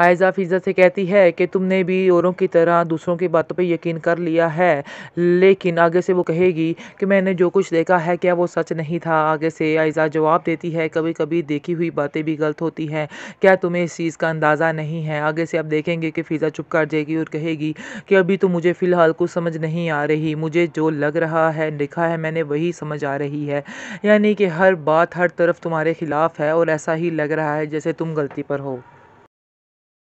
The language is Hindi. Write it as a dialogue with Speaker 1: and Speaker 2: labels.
Speaker 1: आयजा फ़िज़ा से कहती है कि तुमने भी औरों की तरह दूसरों की बातों पर यकीन कर लिया है लेकिन आगे से वो कहेगी कि मैंने जो कुछ देखा है क्या वो सच नहीं था आगे से आयजा जवाब देती है कभी कभी देखी हुई बातें भी गलत होती हैं क्या तुम्हें इस चीज़ का अंदाज़ा नहीं है आगे से आप देखेंगे कि फ़िज़ा चुप कर जाएगी और कहेगी कि अभी तो मुझे फ़िलहाल कुछ समझ नहीं आ रही मुझे जो लग रहा है लिखा है मैंने वही समझ आ रही है यानी कि हर बात हर तरफ तुम्हारे ख़िलाफ़ है और ऐसा ही लग रहा है जैसे तुम गलती पर हो